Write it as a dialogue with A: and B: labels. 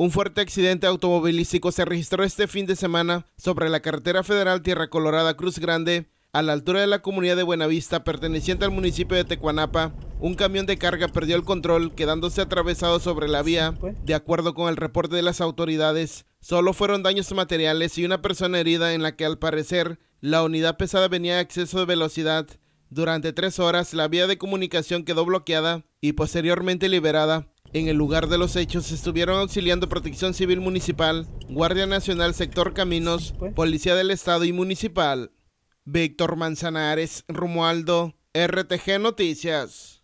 A: Un fuerte accidente automovilístico se registró este fin de semana sobre la carretera federal Tierra Colorada Cruz Grande, a la altura de la comunidad de Buenavista, perteneciente al municipio de Tecuanapa. Un camión de carga perdió el control, quedándose atravesado sobre la vía. Pues. De acuerdo con el reporte de las autoridades, solo fueron daños materiales y una persona herida en la que al parecer la unidad pesada venía a exceso de velocidad. Durante tres horas la vía de comunicación quedó bloqueada y posteriormente liberada. En el lugar de los hechos estuvieron auxiliando Protección Civil Municipal, Guardia Nacional Sector Caminos, pues. Policía del Estado y Municipal. Víctor Manzanares, Rumualdo, RTG Noticias.